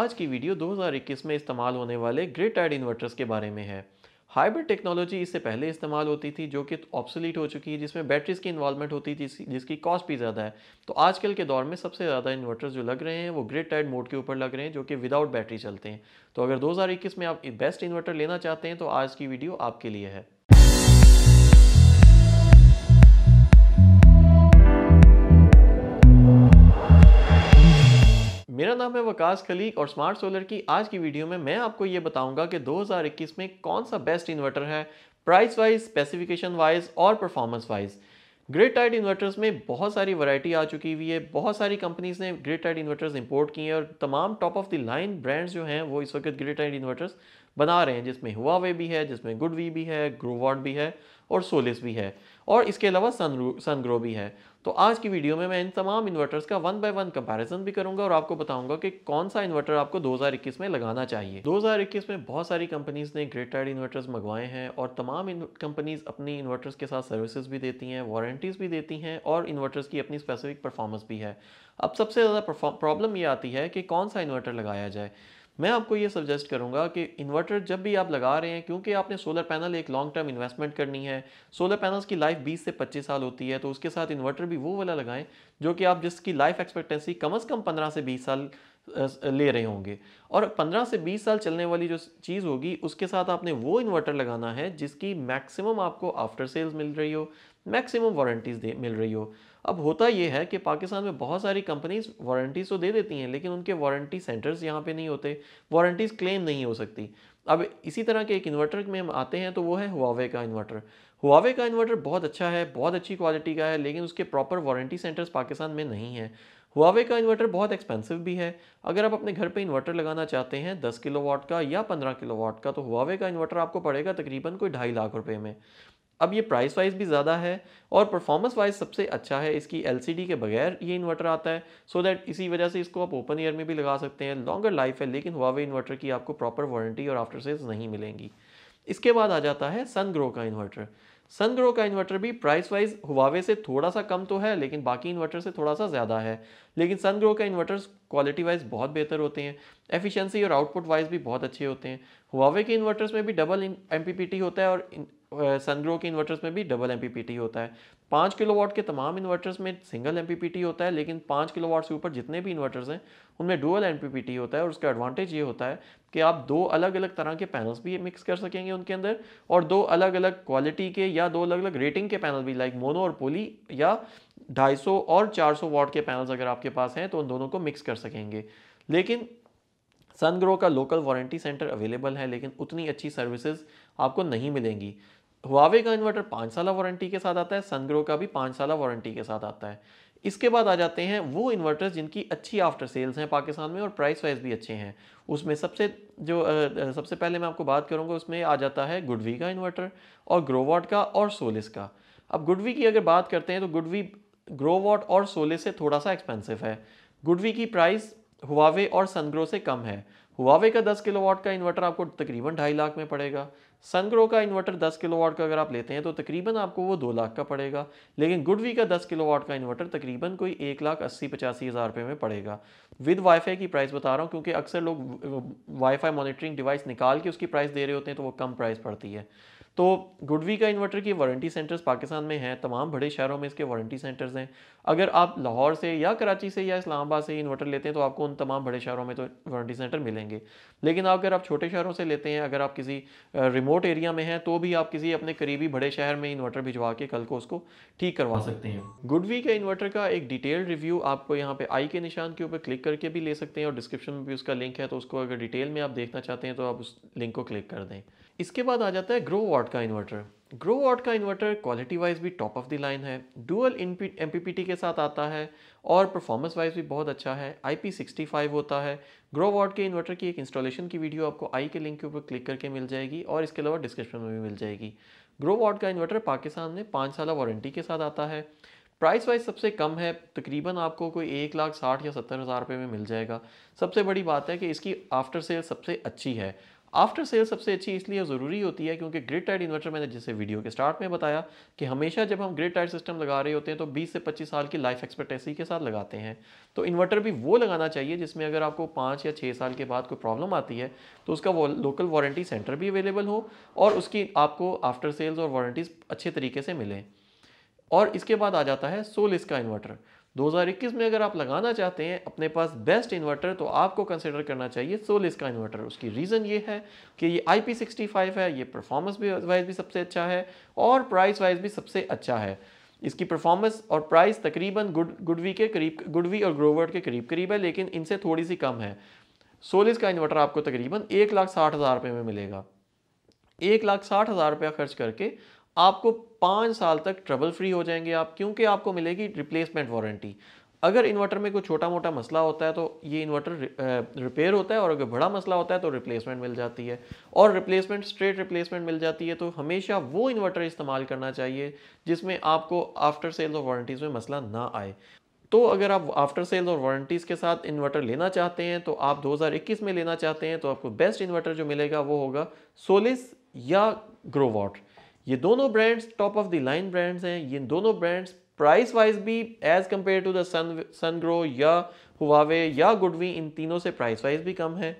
आज की वीडियो 2021 में इस्तेमाल होने वाले ग्रिड टाइड इन्वर्टर्स के बारे में है हाइब्रिड टेक्नोलॉजी इससे पहले इस्तेमाल होती थी जो कि ऑप्सोलीट हो चुकी है जिसमें बैटरीज की इन्वॉल्वमेंट होती थी जिसकी कॉस्ट भी ज़्यादा है तो आजकल के दौर में सबसे ज़्यादा इन्वर्टर्स जो लग रहे हैं वो ग्रिड टाइड मोड के ऊपर लग रहे हैं जो कि विदाउट बैटरी चलते हैं तो अगर दो में आप बेस्ट इन्वर्टर लेना चाहते हैं तो आज की वीडियो आपके लिए है नाम है वकास खलीक और स्मार्ट सोलर की आज की वीडियो में मैं आपको ये बताऊंगा कि 2021 में कौन सा बेस्ट इन्वर्टर है प्राइस वाइज स्पेसिफिकेशन वाइज और performance wise grid tied inverters में बहुत सारी वैरायटी आ चुकी हुई है बहुत सारी कंपनीज ने ग्रेड टाइट इन्वर्टर्स इंपोर्ट किए हैं और तमाम top of the line brands जो हैं वो इस वक्त ग्रेड टाइड इन्वर्टर्स बना रहे हैं जिसमें हुआ भी है जिसमें गुडवी भी है ग्रोवॉड भी है और सोलिस भी है और इसके अलावा सन सनग्रो भी है तो आज की वीडियो में मैं इन तमाम इन्वर्टर्स का वन बाय वन कंपैरिजन भी करूंगा और आपको बताऊंगा कि कौन सा इन्वर्टर आपको 2021 में लगाना चाहिए 2021 में बहुत सारी कंपनीज ने ग्रेट टाइड इन्वर्टर्स मंगवाए हैं और तमाम कंपनीज अपनी इन्वर्टर्स के साथ सर्विसेज भी देती हैं वारंटीज़ भी देती हैं और इन्वर्टर्स की अपनी स्पेसिफिक परफॉर्मेंस भी है अब सबसे ज़्यादा प्रॉब्लम ये आती है कि कौन सा इन्वर्टर लगाया जाए मैं आपको ये सजेस्ट करूँगा कि इन्वर्टर जब भी आप लगा रहे हैं क्योंकि आपने सोलर पैनल एक लॉन्ग टर्म इन्वेस्टमेंट करनी है सोलर पैनल्स की लाइफ 20 से 25 साल होती है तो उसके साथ इन्वर्टर भी वो वाला लगाएं जो कि आप जिसकी लाइफ एक्सपेक्टेंसी कम अज़ कम पंद्रह से बीस साल ले रहे होंगे और 15 से 20 साल चलने वाली जो चीज़ होगी उसके साथ आपने वो इन्वर्टर लगाना है जिसकी मैक्सिमम आपको आफ्टर सेल्स मिल रही हो मैक्सिमम वारंटीज़ दे मिल रही हो अब होता ये है कि पाकिस्तान में बहुत सारी कंपनीज वारंटीज़ तो दे देती हैं लेकिन उनके वारंटी सेंटर्स यहाँ पे नहीं होते वारंटीज़ क्लेम नहीं हो सकती अब इसी तरह के एक इन्वर्टर में हम आते हैं तो वो है हुआवे का इन्वर्टर हुआवे का इन्वर्टर बहुत अच्छा है बहुत अच्छी क्वालिटी का है लेकिन उसके प्रॉपर वारंटी सेंटर्स पाकिस्तान में नहीं है हुआवे का इन्वर्टर बहुत एक्सपेंसिव भी है अगर आप अपने घर पे इन्वर्टर लगाना चाहते हैं 10 किलोवाट का या 15 किलोवाट का तो हुआवे का इन्वर्टर आपको पड़ेगा तकरीबन कोई ढाई लाख रुपए में अब ये प्राइस वाइज भी ज़्यादा है और परफॉर्मेंस वाइज सबसे अच्छा है इसकी एल के बगैर ये इन्वर्टर आता है सो so दैट इसी वजह से इसको आप ओपन ईयर में भी लगा सकते हैं लॉन्गर लाइफ है लेकिन हुआवे इन्वर्टर की आपको प्रॉपर वारंटी और आफ्टर सेल्स नहीं मिलेंगी इसके बाद आ जाता है सन ग्रो का इन्वर्टर सनग्रो का इन्वर्टर भी प्राइस वाइज हुवावे से थोड़ा सा कम तो है लेकिन बाकी इन्वर्टर से थोड़ा सा ज़्यादा है लेकिन सनग्रो का इन्वर्टर्स क्वालिटी वाइज बहुत बेहतर होते हैं एफिशिएंसी और आउटपुट वाइज भी बहुत अच्छे होते हैं हुवावे के इन्वर्टर्स में भी डबल एम होता है और सनग्रो के इन्वर्टर्स में भी डबल एम होता है पाँच किलोवाट के तमाम इन्वर्टर्स में सिंगल एम होता है लेकिन पाँच किलोवाट से ऊपर जितने भी इन्वर्टर्स हैं उनमें डुअल एम होता है और उसका एडवांटेज ये होता है कि आप दो अलग अलग तरह के पैनल्स भी मिक्स कर सकेंगे उनके अंदर और दो अलग अलग क्वालिटी के या दो अलग अलग रेटिंग के पैनल भी लाइक मोनो और पोली या 250 और 400 वाट के पैनल्स अगर आपके पास हैं तो उन दोनों को मिक्स कर सकेंगे लेकिन सनग्रो का लोकल वारंटी सेंटर अवेलेबल है लेकिन उतनी अच्छी सर्विसेज आपको नहीं मिलेंगी हुआवे का इन्वर्टर पाँच साल वारंटी के साथ आता है सनग्रो का भी पाँच साल वारंटी के साथ आता है इसके बाद आ जाते हैं वो इन्वर्टर्स जिनकी अच्छी आफ्टर सेल्स हैं पाकिस्तान में और प्राइस वाइज भी अच्छे हैं उसमें सबसे जो आ, सबसे पहले मैं आपको बात करूँगा उसमें आ जाता है गुडवी का इन्वर्टर और ग्रोवॉट का और सोलिस का अब गुडवी की अगर बात करते हैं तो गुडवी ग्रोवॉट और सोलिस से थोड़ा सा एक्सपेंसिव है गुडवी की प्राइस हुआवे और सनग्रो से कम है हुआवे का 10 किलोवाट का इन्वर्टर आपको तकरीबन ढाई लाख में पड़ेगा सनग्रो का इन्वर्टर 10 किलोवाट का अगर आप लेते हैं तो तकरीबन आपको वो दो लाख का पड़ेगा लेकिन गुडवी का 10 किलोवाट का इन्वर्टर तकरीबन कोई एक लाख अस्सी पचासी हज़ार रुपये में पड़ेगा विद वाईफाई की प्राइस बता रहा हूँ क्योंकि अक्सर लोग वाईफाई मॉनिटरिंग डिवाइस निकाल के उसकी प्राइस दे रहे होते हैं तो वो कम प्राइस पड़ती है तो गुडवी का इन्वर्टर की वारंटी सेंटर्स पाकिस्तान में हैं तमाम बड़े शहरों में इसके वारंटी सेंटर्स हैं अगर आप लाहौर से या कराची से या इस्लामाबाद से इन्वर्टर लेते हैं तो आपको उन तमाम बड़े शहरों में तो वारंटी सेंटर मिलेंगे लेकिन अगर आप छोटे शहरों से लेते हैं अगर आप किसी रिमोट एरिया में हैं तो भी आप किसी अपने करीबी बड़े शहर में इन्वर्टर भिजवा के कल को उसको ठीक करवा सकते हैं गुडवी के इन्वर्टर का एक डिटेल रिव्यू आपको यहाँ पे आई के निशान के ऊपर क्लिक करके भी ले सकते हैं और डिस्क्रिप्शन में भी उसका लिंक है तो उसको अगर डिटेल में आप देखना चाहते हैं तो आप उस लिंक को क्लिक कर दें इसके बाद आ जाता है ग्रो वॉट का इन्वर्टर ग्रो वॉट का इन्वर्टर क्वालिटी वाइज भी टॉप ऑफ द लाइन है डुअल एम पी के साथ आता है और परफॉर्मेंस वाइज भी बहुत अच्छा है आई पी होता है ग्रो वॉट के इन्वर्टर की एक इंस्टॉलेशन की वीडियो आपको आई के लिंक के ऊपर क्लिक करके मिल जाएगी और इसके अलावा डिस्क्रिप्शन में भी मिल जाएगी ग्रो वॉट का इन्वर्टर पाकिस्तान में पाँच साल वारंटी के साथ आता है प्राइस वाइज सबसे कम है तकरीबन आपको कोई एक लाख साठ या सत्तर हज़ार रुपये में मिल जाएगा सबसे बड़ी बात है कि इसकी आफ्टर सेल सबसे अच्छी है आफ्टर सेल सबसे अच्छी इसलिए ज़रूरी होती है क्योंकि ग्रिड टाइड इन्वर्टर मैंने जैसे वीडियो के स्टार्ट में बताया कि हमेशा जब हम ग्रिड टाइड सिस्टम लगा रहे होते हैं तो 20 से 25 साल की लाइफ एक्सपेक्टेंसी के साथ लगाते हैं तो इन्वर्टर भी वो लगाना चाहिए जिसमें अगर आपको पाँच या छः साल के बाद कोई प्रॉब्लम आती है तो उसका वो लोकल वारंटी सेंटर भी अवेलेबल हो और उसकी आपको आफ्टर सेल्स और वारंटीज़ अच्छे तरीके से मिलें और इसके बाद आ जाता है सोलिस का इन्वर्टर 2021 में अगर आप लगाना चाहते हैं अपने पास बेस्ट इन्वर्टर तो आपको कंसिडर करना चाहिए सोलिस का इन्वर्टर उसकी रीज़न ये है कि ये IP65 है ये परफॉर्मेंस भी वाइज भी सबसे अच्छा है और प्राइस वाइज भी सबसे अच्छा है इसकी परफॉर्मेंस और प्राइस तकरीबन गुड गुडवी के करीब गुडवी और ग्रोवर्ट के करीब करीब है लेकिन इनसे थोड़ी सी कम है सोलिस का इन्वर्टर आपको तकरीबन एक लाख साठ हज़ार रुपये में मिलेगा एक लाख साठ हज़ार रुपया खर्च करके आपको पाँच साल तक ट्रबल फ्री हो जाएंगे आप क्योंकि आपको मिलेगी रिप्लेसमेंट वारंटी अगर इन्वर्टर में कोई छोटा मोटा मसला होता है तो ये इन्वर्टर रिपेयर होता है और अगर बड़ा मसला होता है तो रिप्लेसमेंट मिल जाती है और रिप्लेसमेंट स्ट्रेट रिप्लेसमेंट मिल जाती है तो हमेशा वो इन्वर्टर इस्तेमाल करना चाहिए जिसमें आपको आफ्टर सेल्स और वारंटीज़ में मसला ना आए तो अगर आप आफ्टर सेल्स और वारंटीज़ के साथ इन्वर्टर लेना चाहते हैं तो आप 2021 में लेना चाहते हैं तो आपको बेस्ट इन्वर्टर जो मिलेगा वो होगा सोलिस या ग्रोवॉट ये दोनों brands top of the line brands हैं ये दोनों ब्रांड्स प्राइस वाइज भी as compared to the sun Sungrow या हुआवे या गुडवी इन तीनों से प्राइस वाइज भी कम है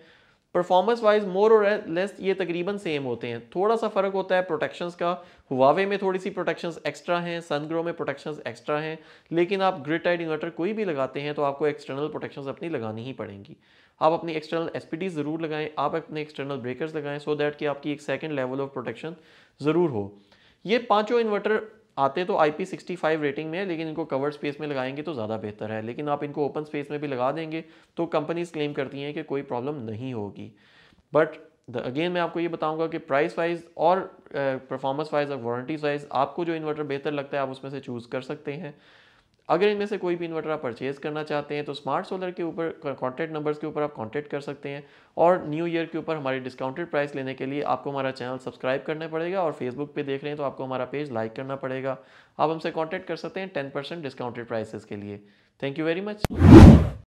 परफॉर्मेंस वाइज मोर और लेस ये तकरीबन सेम होते हैं थोड़ा सा फ़र्क होता है प्रोटेक्शंस का हुआवे में थोड़ी सी प्रोटेक्शंस एक्स्ट्रा हैं सनग्रो में प्रोटेक्शंस एक्स्ट्रा हैं लेकिन आप ग्रिड टाइड इन्वर्टर कोई भी लगाते हैं तो आपको एक्सटर्नल प्रोटेक्शंस अपनी लगानी ही पड़ेंगी आप अपनी एक्सटर्नल एस ज़रूर लगाएं आप अपने एक्सटर्नल ब्रेकर्स लगाएं सो so दैट कि आपकी एक सेकेंड लेवल ऑफ प्रोटेक्शन ज़रूर हो ये पाँचों इन्वर्टर आते तो आई पी रेटिंग में है लेकिन इनको कवर्ड स्पेस में लगाएंगे तो ज़्यादा बेहतर है लेकिन आप इनको ओपन स्पेस में भी लगा देंगे तो कंपनीज क्लेम करती हैं कि कोई प्रॉब्लम नहीं होगी बट अगेन मैं आपको ये बताऊंगा कि प्राइस वाइज और परफॉर्मेंस uh, वाइज और वारंटीज वाइज आपको जो इन्वर्टर बेहतर लगता है आप उसमें से चूज़ कर सकते हैं अगर इनमें से कोई भी इन्वर्टर आप परचेज़ करना चाहते हैं तो स्मार्ट सोलर के ऊपर कॉन्टैक्ट नंबर्स के ऊपर आप कॉन्टैक्ट कर सकते हैं और न्यू ईयर के ऊपर हमारी डिस्काउंटेड प्राइस लेने के लिए आपको हमारा चैनल सब्सक्राइब करना पड़ेगा और फेसबुक पे देख रहे हैं तो आपको हमारा पेज लाइक करना पड़ेगा आप हमसे कॉन्टैक्ट कर सकते हैं टेन डिस्काउंटेड प्राइसेस के लिए थैंक यू वेरी मच